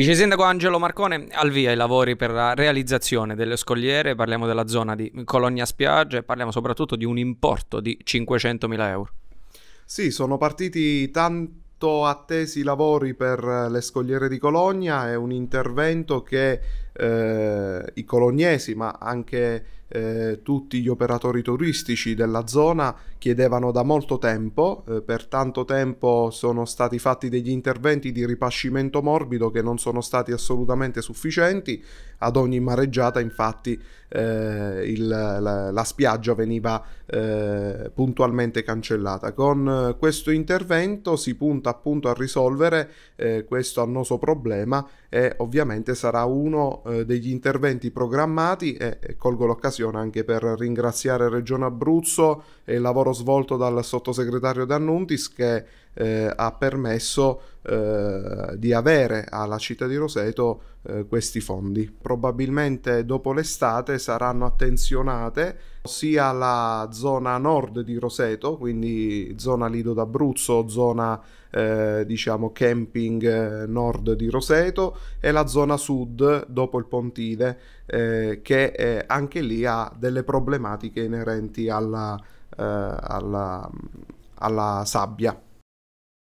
Vice Sindaco Angelo Marcone, al via i lavori per la realizzazione delle scogliere, parliamo della zona di Cologna Spiaggia e parliamo soprattutto di un importo di 500.000 euro. Sì, sono partiti tanto attesi lavori per le scogliere di Cologna, è un intervento che eh, i colognesi, ma anche eh, tutti gli operatori turistici della zona chiedevano da molto tempo, eh, per tanto tempo sono stati fatti degli interventi di ripascimento morbido che non sono stati assolutamente sufficienti, ad ogni mareggiata infatti eh, il, la, la, spiaggia veniva eh, puntualmente cancellata. Con eh, questo intervento si punta appunto a risolvere questo annoso problema e ovviamente sarà uno eh, degli interventi programmati e, e colgo l'occasione anche per ringraziare Regione Abruzzo e il lavoro svolto dal sottosegretario D'Annuntis che eh, ha permesso eh, di avere alla città di Roseto eh, questi fondi. Probabilmente dopo l'estate saranno attenzionate sia la zona nord di Roseto, quindi zona Lido d'Abruzzo, zona eh, diciamo camping eh, nord di Roseto e la zona sud dopo il Pontide eh, che anche lì ha delle problematiche inerenti alla, alla, alla sabbia.